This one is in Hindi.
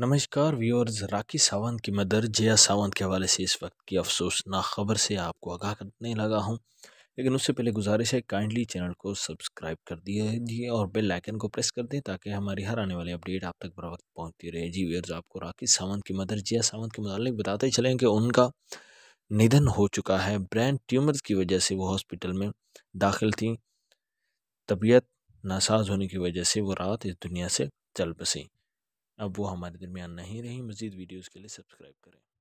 नमस्कार व्यूअर्स राखी सावंत की मदर जया सावंत के हवाले से इस वक्त की अफसोस ना खबर से आपको आगाह करने लगा हूं लेकिन उससे पहले गुजारिश है काइंडली चैनल को सब्सक्राइब कर दीजिए और बेल आइकन को प्रेस कर दें ताकि हमारी हर आने वाली अपडेट आप तक बरवक्त पहुँचती रहे जी व्यूअर्स आपको राखी सावंत की मदर जया सावंत के मुतालिक बताते चलें कि उनका निधन हो चुका है ब्रेन ट्यूमर की वजह से वो हॉस्पिटल में दाखिल थी तबीयत नासाज होने की वजह से वो रात इस दुनिया से चल बसी अब वो हमारे दरमियान नहीं रही मज़ीद वीडियोज़ के लिए सब्सक्राइब करें